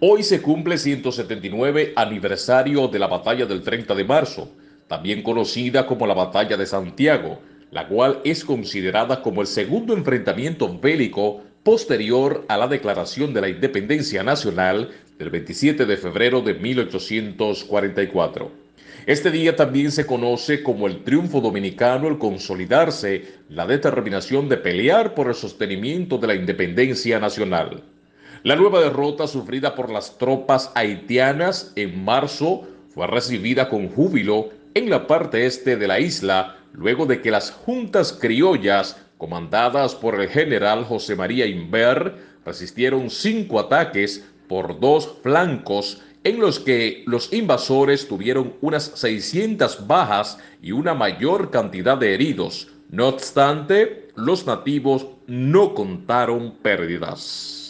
Hoy se cumple 179 aniversario de la batalla del 30 de marzo, también conocida como la batalla de Santiago, la cual es considerada como el segundo enfrentamiento bélico posterior a la declaración de la independencia nacional del 27 de febrero de 1844. Este día también se conoce como el triunfo dominicano, el consolidarse, la determinación de pelear por el sostenimiento de la independencia nacional. La nueva derrota sufrida por las tropas haitianas en marzo fue recibida con júbilo en la parte este de la isla, luego de que las juntas criollas, comandadas por el general José María Inver, resistieron cinco ataques por dos flancos en los que los invasores tuvieron unas 600 bajas y una mayor cantidad de heridos. No obstante, los nativos no contaron pérdidas.